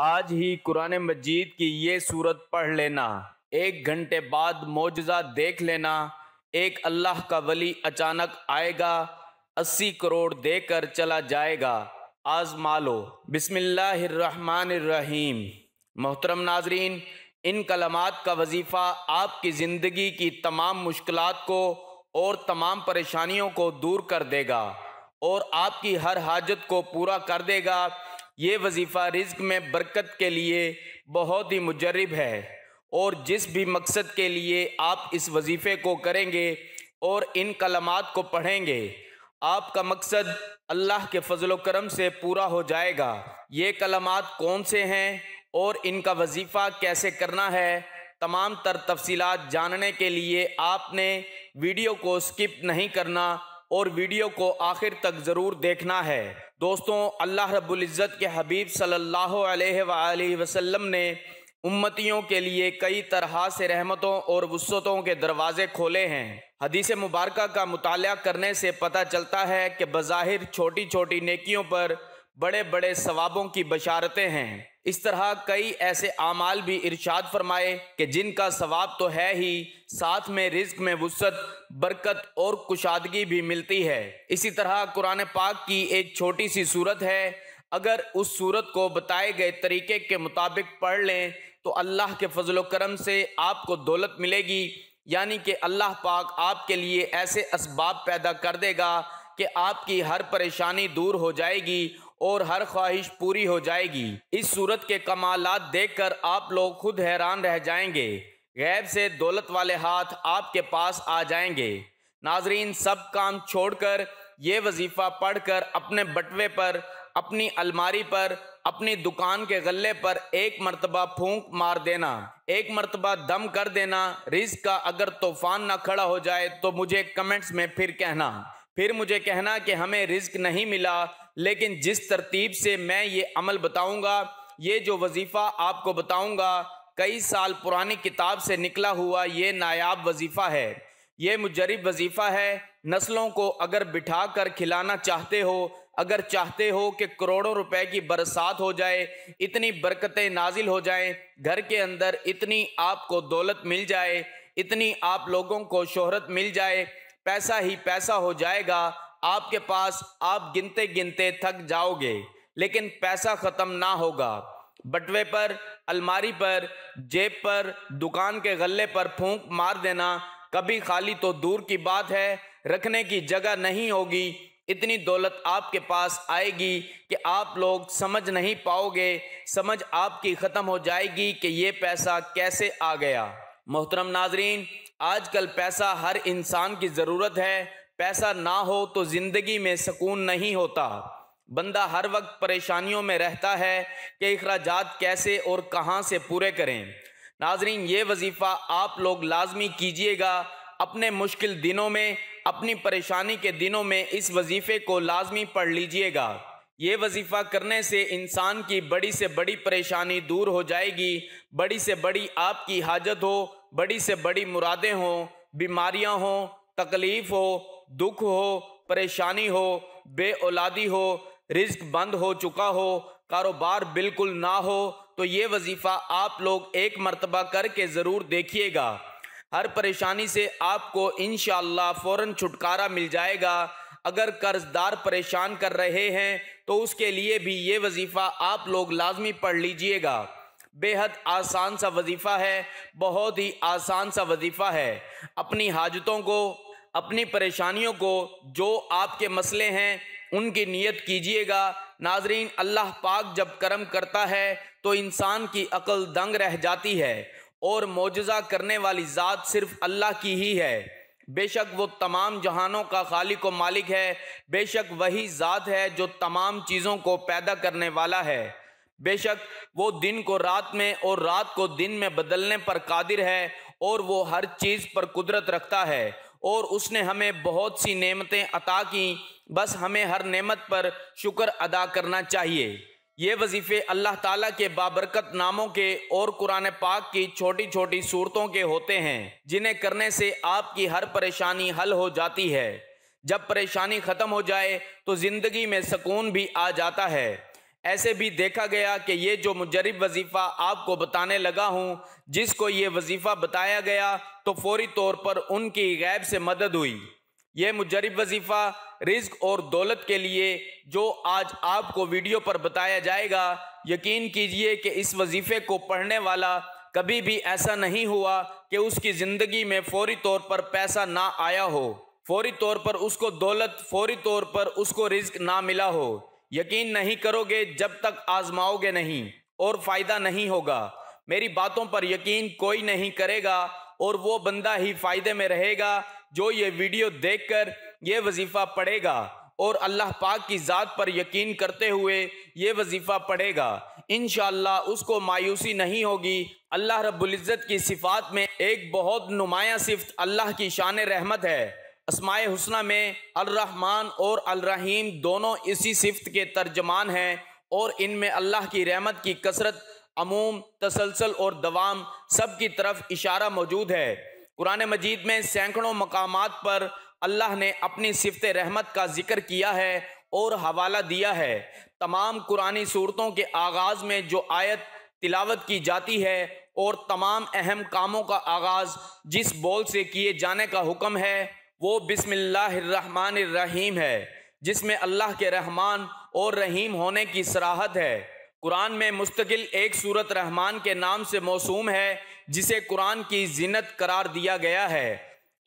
आज ही कुरान मजीद की ये सूरत पढ़ लेना एक घंटे बाद मोजा देख लेना एक अल्लाह का वली अचानक आएगा अस्सी करोड़ देकर चला जाएगा आजमा लो बिसमीम मोहतरम नाजरीन इन कलमात का वजीफ़ा आपकी ज़िंदगी की तमाम मुश्किल को और तमाम परेशानियों को दूर कर देगा और आपकी हर हाजत को पूरा कर देगा ये वजीफ़ा रिज्क में बरकत के लिए बहुत ही मुजरब है और जिस भी मकसद के लिए आप इस वजीफ़े को करेंगे और इन कलमात को पढ़ेंगे आपका मकसद अल्लाह के फजल करम से पूरा हो जाएगा ये कलमात कौन से हैं और इनका वजीफ़ा कैसे करना है तमाम तर तफसीलात जानने के लिए आपने वीडियो को स्किप नहीं करना और वीडियो को आखिर तक ज़रूर देखना है दोस्तों अल्लाह रब्ज़त के हबीब सल्लल्लाहु अलैहि वसल्लम ने उम्मतियों के लिए कई तरह से रहमतों और वसतों के दरवाजे खोले हैं हदीस मुबारक का मताल करने से पता चलता है कि बज़ाहिर छोटी छोटी नेकियों पर बड़े बड़े सवाबों की बशारतें हैं इस तरह कई ऐसे अमाल भी इरशाद फरमाए कि जिनका सवाब तो है ही साथ में रिज्क में वसत बरकत और कुशादगी भी मिलती है इसी तरह कुरान पाक की एक छोटी सी सूरत है अगर उस सूरत को बताए गए तरीके के मुताबिक पढ़ लें तो अल्लाह के फजल करम से आपको दौलत मिलेगी यानी कि अल्लाह पाक आपके लिए ऐसे इसबाब पैदा कर देगा कि आपकी हर परेशानी दूर हो जाएगी और हर ख्वाहिश पूरी हो जाएगी इस सूरत के कमालत कर आप लोग खुद हैरान रह जाएंगे गैब से दौलत वाले हाथ आपके पास आ जाएंगे नाजरीन सब काम छोड़कर ये वजीफ़ा पढ़कर अपने बटवे पर अपनी अलमारी पर अपनी दुकान के गले पर एक मरतबा फूंक मार देना एक मरतबा दम कर देना रिस्क का अगर तूफान ना खड़ा हो जाए तो मुझे कमेंट्स में फिर कहना फिर मुझे कहना कि हमें रिस्क नहीं मिला लेकिन जिस तरतीब से मैं ये अमल बताऊँगा ये जो वजीफ़ा आपको बताऊँगा कई साल पुरानी किताब से निकला हुआ ये नायाब वजीफ़ा है ये मुजरब वजीफ़ा है नस्लों को अगर बिठा कर खिलाना चाहते हो अगर चाहते हो कि करोड़ों रुपए की बरसात हो जाए इतनी बरकतें नाजिल हो जाएं घर के अंदर इतनी आपको दौलत मिल जाए इतनी आप लोगों को शोहरत मिल जाए पैसा ही पैसा हो जाएगा आपके पास आप गिनते गिनते थक जाओगे लेकिन पैसा ख़त्म ना होगा बटवे पर अलमारी पर जेब पर दुकान के गले पर फूंक मार देना कभी खाली तो दूर की बात है रखने की जगह नहीं होगी इतनी दौलत आपके पास आएगी कि आप लोग समझ नहीं पाओगे समझ आपकी ख़त्म हो जाएगी कि ये पैसा कैसे आ गया मोहतरम नाजरीन आजकल पैसा हर इंसान की ज़रूरत है पैसा ना हो तो ज़िंदगी में सुकून नहीं होता बंदा हर वक्त परेशानियों में रहता है कि अखराज कैसे और कहाँ से पूरे करें नाजरीन ये वजीफ़ा आप लोग लाजमी कीजिएगा अपने मुश्किल दिनों में अपनी परेशानी के दिनों में इस वजीफ़े को लाजमी पढ़ लीजिएगा ये वजीफ़ा करने से इंसान की बड़ी से बड़ी परेशानी दूर हो जाएगी बड़ी से बड़ी आपकी हाजत हो बड़ी से बड़ी मुरादें हों बीमारियाँ हों तकलीफ़ हो दुख हो परेशानी हो बे औलादी हो रिस्क बंद हो चुका हो कारोबार बिल्कुल ना हो तो ये वजीफ़ा आप लोग एक मरतबा करके ज़रूर देखिएगा हर परेशानी से आपको इन फ़ौर छुटकारा मिल जाएगा अगर कर्जदार परेशान कर रहे हैं तो उसके लिए भी ये वजीफ़ा आप लोग लाजमी पढ़ लीजिएगा बेहद आसान सा वजीफ़ा है बहुत ही आसान सा वजीफ़ा है अपनी हाजतों को अपनी परेशानियों को जो आपके मसले हैं उनकी नियत कीजिएगा नाजरीन अल्लाह पाक जब करम करता है तो इंसान की अकल दंग रह जाती है और मुजजा करने वाली ज़ात सिर्फ़ अल्लाह की ही है बेशक वो तमाम जहानों का खालिक व मालिक है बेशक वही ज़ात है जो तमाम चीज़ों को पैदा करने वाला है बेशक वो दिन को रात में और रात को दिन में बदलने पर कादिर है और वो हर चीज़ पर कुदरत रखता है और उसने हमें बहुत सी नेमतें अता की बस हमें हर नेमत पर शुक्र अदा करना चाहिए ये वजीफ़े अल्लाह ताला के बाबरकत नामों के और कुरान पाक की छोटी छोटी सूरतों के होते हैं जिन्हें करने से आपकी हर परेशानी हल हो जाती है जब परेशानी ख़त्म हो जाए तो ज़िंदगी में सुकून भी आ जाता है ऐसे भी देखा गया कि ये जो मुजरब वजीफ़ा आपको बताने लगा हूँ जिसको ये वजीफ़ा बताया गया तो फौरी तौर पर उनकी गैब से मदद हुई ये मुजरब वजीफ़ा रिज्क और दौलत के लिए जो आज आपको वीडियो पर बताया जाएगा यकीन कीजिए कि इस वजीफ़े को पढ़ने वाला कभी भी ऐसा नहीं हुआ कि उसकी ज़िंदगी में फौरी तौर पर पैसा ना आया हो फौरी तौर पर उसको दौलत फौरी तौर पर उसको रिज्क ना मिला हो यकीन नहीं करोगे जब तक आजमाओगे नहीं और फ़ायदा नहीं होगा मेरी बातों पर यकीन कोई नहीं करेगा और वो बंदा ही फ़ायदे में रहेगा जो ये वीडियो देखकर ये वजीफ़ा पढ़ेगा और अल्लाह पाक की ज़ात पर यकीन करते हुए ये वजीफ़ा पढ़ेगा इन उसको मायूसी नहीं होगी अल्लाह रब्ज़त की सिफ़ात में एक बहुत नुमाया सिफत अल्लाह की शान रहमत है असमाय हुसन में अर्रहमान और अलरहीम दोनों इसी सिफत के तर्जमान हैं और इनमें अल्लाह की रहमत की कसरत अमूम तसलसल और दवाम सब की तरफ इशारा मौजूद है कुरान मजीद में सैकड़ों मकाम पर अल्लाह ने अपनी सिफत रहमत का जिक्र किया है और हवाला दिया है तमाम कुरानी सूरतों के आगाज़ में जो आयत तिलावत की जाती है और तमाम अहम कामों का आगाज़ जिस बोल से किए जाने का हुक्म है वो बिसमीम है जिसमें अल्लाह के रहमान और रहीम होने की सराहत है कुरान में मुस्तकिल एक सूरत रहमान के नाम से मौसूम है जिसे कुरान की जिनत करार दिया गया है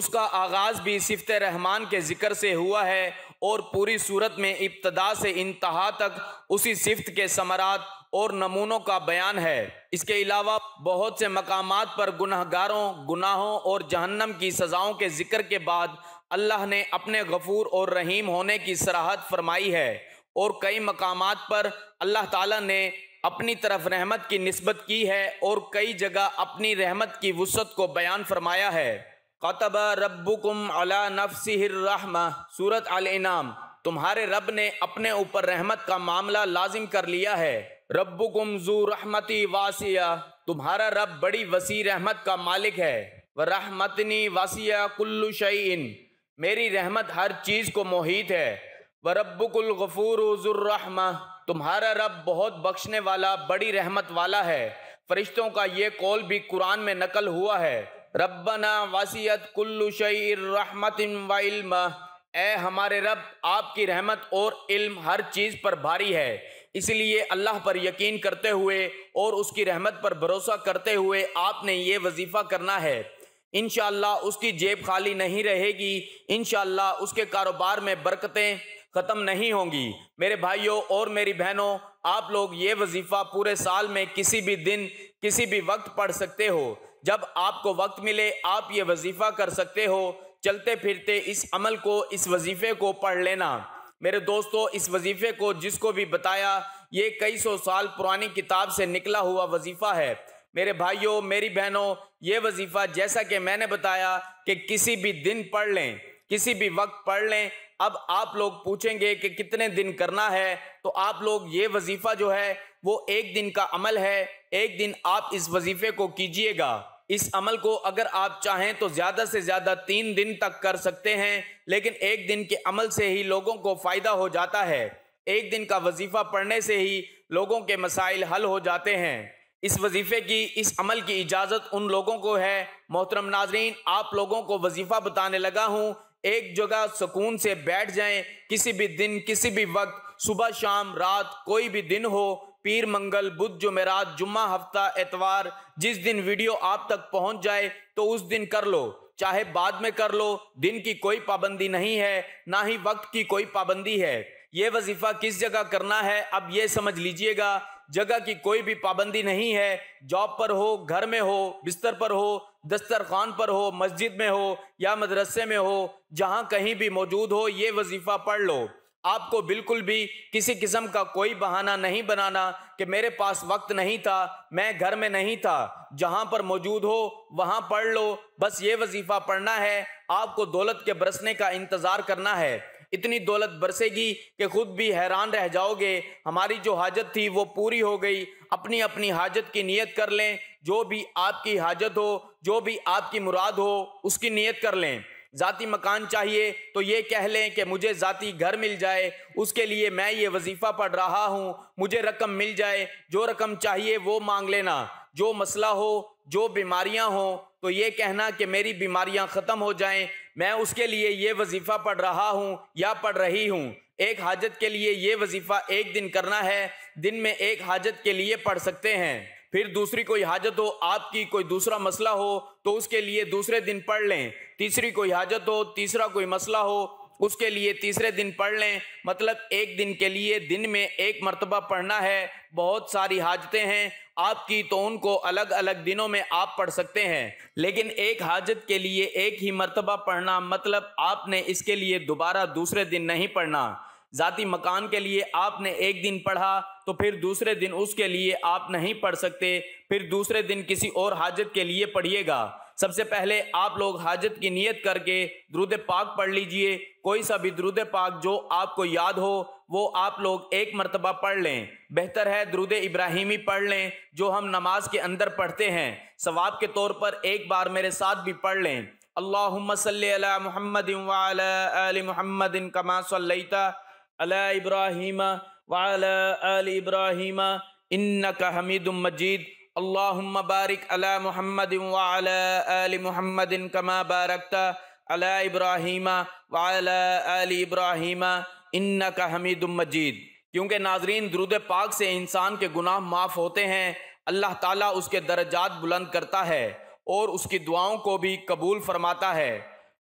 उसका आगाज़ भी सिफत रहमान के ज़िक्र से हुआ है और पूरी सूरत में इब्तदा से इंतहा तक उसी सिफत के समरात और नमूनों का बयान है इसके अलावा बहुत से मकाम पर गुनहगारों गुनाहों और जहन्नम की सज़ाओं के जिक्र के बाद अल्लाह ने अपने गफूर और रहीम होने की सराहत फरमाई है और कई मकाम पर अल्लाह ताला ने अपनी तरफ रहमत की नस्बत की है और कई जगह अपनी रहमत की वसत को बयान फरमाया है कतब रबुकम अला नफसम सूरत अल इनाम तुम्हारे रब ने अपने ऊपर रहमत का मामला लाजिम कर लिया है रब्बुकुम जू रहमती वासिया तुम्हारा रब बड़ी वसी रहमत का मालिक है व रहमतनी वासिया कुल्लु शईन मेरी रहमत हर चीज़ को मोहित है व रब्बुकुल गफूर जुर्रहमा तुम्हारा रब बहुत बख्शने वाला बड़ी रहमत वाला है फरिश्तों का ये कौल भी कुरान में नकल हुआ है रब्बना वासियत कुल्लु शहीरहमत वाइल्म ए हमारे रब आपकी रहमत और इल्म हर चीज़ पर भारी है इसलिए अल्लाह पर यकीन करते हुए और उसकी रहमत पर भरोसा करते हुए आपने ये वजीफ़ा करना है इन उसकी जेब खाली नहीं रहेगी इन उसके कारोबार में बरकतें ख़त्म नहीं होंगी मेरे भाइयों और मेरी बहनों आप लोग ये वजीफ़ा पूरे साल में किसी भी दिन किसी भी वक्त पढ़ सकते हो जब आपको वक्त मिले आप ये वजीफ़ा कर सकते हो चलते फिरते इस अमल को इस वजीफ़े को पढ़ लेना मेरे दोस्तों इस वजीफे को जिसको भी बताया ये कई सौ साल पुरानी किताब से निकला हुआ वजीफा है मेरे भाइयों मेरी बहनों ये वजीफा जैसा कि मैंने बताया कि किसी भी दिन पढ़ लें किसी भी वक्त पढ़ लें अब आप लोग पूछेंगे कि कितने दिन करना है तो आप लोग ये वजीफा जो है वो एक दिन का अमल है एक दिन आप इस वजीफे को कीजिएगा इस अमल को अगर आप चाहें तो ज़्यादा से ज़्यादा तीन दिन तक कर सकते हैं लेकिन एक दिन के अमल से ही लोगों को फ़ायदा हो जाता है एक दिन का वजीफ़ा पढ़ने से ही लोगों के मसाइल हल हो जाते हैं इस वजीफ़े की इस अमल की इजाज़त उन लोगों को है मोहतरम नाजरीन आप लोगों को वजीफ़ा बताने लगा हूँ एक जगह सुकून से बैठ जाएं किसी भी दिन किसी भी वक्त सुबह शाम रात कोई भी दिन हो पीर मंगल बुध जुमेरात जुम्मा हफ्ता एतवार जिस दिन वीडियो आप तक पहुंच जाए तो उस दिन कर लो चाहे बाद में कर लो दिन की कोई पाबंदी नहीं है ना ही वक्त की कोई पाबंदी है ये वजीफा किस जगह करना है अब ये समझ लीजिएगा जगह की कोई भी पाबंदी नहीं है जॉब पर हो घर में हो बिस्तर पर हो दस्तरखान पर हो मस्जिद में हो या मदरसे में हो जहाँ कहीं भी मौजूद हो ये वजीफा पढ़ लो आपको बिल्कुल भी किसी किस्म का कोई बहाना नहीं बनाना कि मेरे पास वक्त नहीं था मैं घर में नहीं था जहां पर मौजूद हो वहां पढ़ लो बस ये वजीफ़ा पढ़ना है आपको दौलत के बरसने का इंतज़ार करना है इतनी दौलत बरसेगी कि खुद भी हैरान रह जाओगे हमारी जो हाजत थी वो पूरी हो गई अपनी अपनी हाजत की नीयत कर लें जो भी आपकी हाजत हो जो भी आपकी मुराद हो उसकी नीयत कर लें ज़ाती मकान चाहिए तो ये कह लें कि मुझे ज़ाती घर मिल जाए उसके लिए मैं ये वजीफ़ा पढ़ रहा हूँ मुझे रकम मिल जाए जो रकम चाहिए वो मांग लेना जो मसला हो जो बीमारियां हो तो ये कहना कि मेरी बीमारियां ख़त्म हो जाएं मैं उसके लिए ये वजीफ़ा पढ़ रहा हूँ या पढ़ रही हूँ एक हाजत के लिए ये वजीफ़ा एक दिन करना है दिन में एक हाजत के लिए पढ़ सकते हैं फिर दूसरी कोई हाजत हो आपकी कोई दूसरा मसला हो तो उसके लिए दूसरे दिन पढ़ लें तीसरी कोई हाजत हो तीसरा कोई मसला हो उसके लिए तीसरे दिन पढ़ लें मतलब एक दिन के लिए दिन में एक मरतबा पढ़ना है बहुत सारी हाजतें हैं आपकी तो उनको अलग अलग दिनों में आप पढ़ सकते हैं लेकिन एक हाजत के लिए एक ही मरतबा पढ़ना मतलब आपने इसके लिए दोबारा दूसरे दिन नहीं पढ़ना ज़ाती मकान के लिए आपने एक दिन पढ़ा तो फिर दूसरे दिन उसके लिए आप नहीं पढ़ सकते फिर दूसरे दिन किसी और हाजत के लिए पढ़िएगा सबसे पहले आप लोग हाजत की नीयत करके द्रुद पाक पढ़ लीजिए कोई सा भी द्रुद पाक जो आपको याद हो वो आप लोग एक मरतबा पढ़ लें बेहतर है द्रुद इब्राहिमी पढ़ लें जो हम नमाज के अंदर पढ़ते हैं सवाब के तौर पर एक बार मेरे साथ भी पढ़ लें अल्लाह महमद महमद कमा सल्लैता अला इब्राहिम वाला अल इब्राहिम इन्नका हमीदुम मजीद अल्लाहुम्मा बारिक अला मुहम्मद वाला अल मुहम्मद कमा बारकता अला इब्राहिम वाला अल इब्राहिम इन्नका हमीदुम मजीद क्योंकि नाजरीन दरुद पाक से इंसान के गुनाह माफ़ होते हैं अल्लाह ताला उसके दर्जात बुलंद करता है और उसकी दुआओं को भी कबूल फरमाता है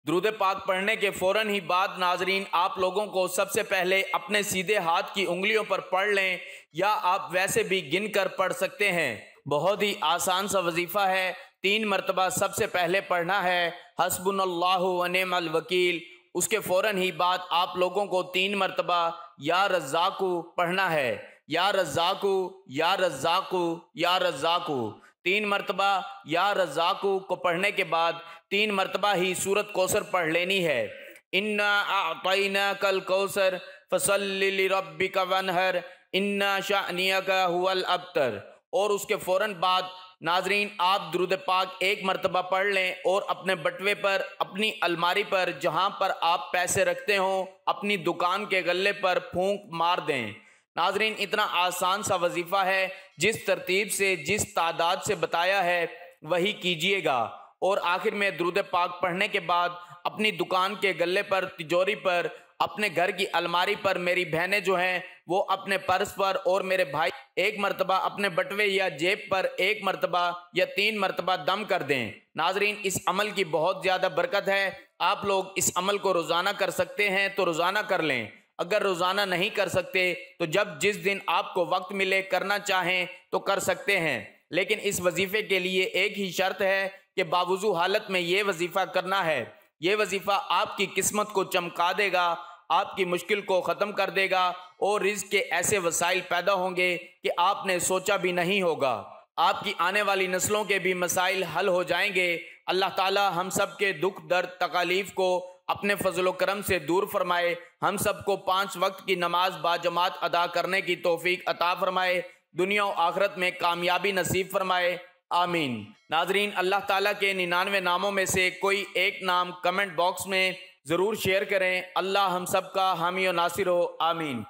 द्रुद पाक पढ़ने के फ़ौर ही बाद नाजरीन आप लोगों को सबसे पहले अपने सीधे हाथ की उंगलियों पर पढ़ लें या आप वैसे भी गिन कर पढ़ सकते हैं बहुत ही आसान सा वजीफ़ा है तीन मरतबा सबसे पहले पढ़ना है हसबुन वनमल उसके फ़ौर ही बाद आप लोगों को तीन मरतबा या रज़ाकू पढ़ना है या रज़ाकू या रज़ाकू या रज़ाकू तीन मरतबा या रज़ाकू को पढ़ने के बाद तीन मरतबा ही सूरत कौसर पढ़ लेनी है इन्ना कल कौसर फसल रबी का वनहर इन्ना शाहनिया का हुल अबतर और उसके फ़ौर बाद नाजरीन आप द्रुद पाक एक मरतबा पढ़ लें और अपने बटवे पर अपनी अलमारी पर जहाँ पर आप पैसे रखते हों अपनी दुकान के गले पर फूंक मार दें नाजरीन इतना आसान सा वजीफ़ा है जिस तरतीब से जिस तादाद से बताया है वही कीजिएगा और आखिर में द्रुद पाक पढ़ने के बाद अपनी दुकान के गले पर तिजोरी पर अपने घर की अलमारी पर मेरी बहनें जो हैं वो अपने पर्स पर और मेरे भाई एक मरतबा अपने बटवे या जेब पर एक मरतबा या तीन मरतबा दम कर दें नाजरीन इस अमल की बहुत ज़्यादा बरकत है आप लोग इस अमल को रोज़ाना कर सकते हैं तो रोज़ाना कर लें अगर रोज़ाना नहीं कर सकते तो जब जिस दिन आपको वक्त मिले करना चाहें तो कर सकते हैं लेकिन इस वजीफ़े के लिए एक ही शर्त है कि बावजू हालत में ये वजीफ़ा करना है ये वजीफ़ा आपकी किस्मत को चमका देगा आपकी मुश्किल को ख़त्म कर देगा और रिज के ऐसे वसाइल पैदा होंगे कि आपने सोचा भी नहीं होगा आपकी आने वाली नस्लों के भी मसाइल हल हो जाएंगे अल्लाह ताला हम सब के दुख दर्द तकालीफ को अपने फजल करम से दूर फरमाए हम सबको पाँच वक्त की नमाज बाजमात अदा करने की तोफ़ी अता फरमाए दुनिया आखरत में कामयाबी नसीब फरमाए आमीन नाजरीन अल्लाह ताला के निन्यानवे नामों में से कोई एक नाम कमेंट बॉक्स में ज़रूर शेयर करें अल्लाह हम सब का हामी नासिर हो आमीन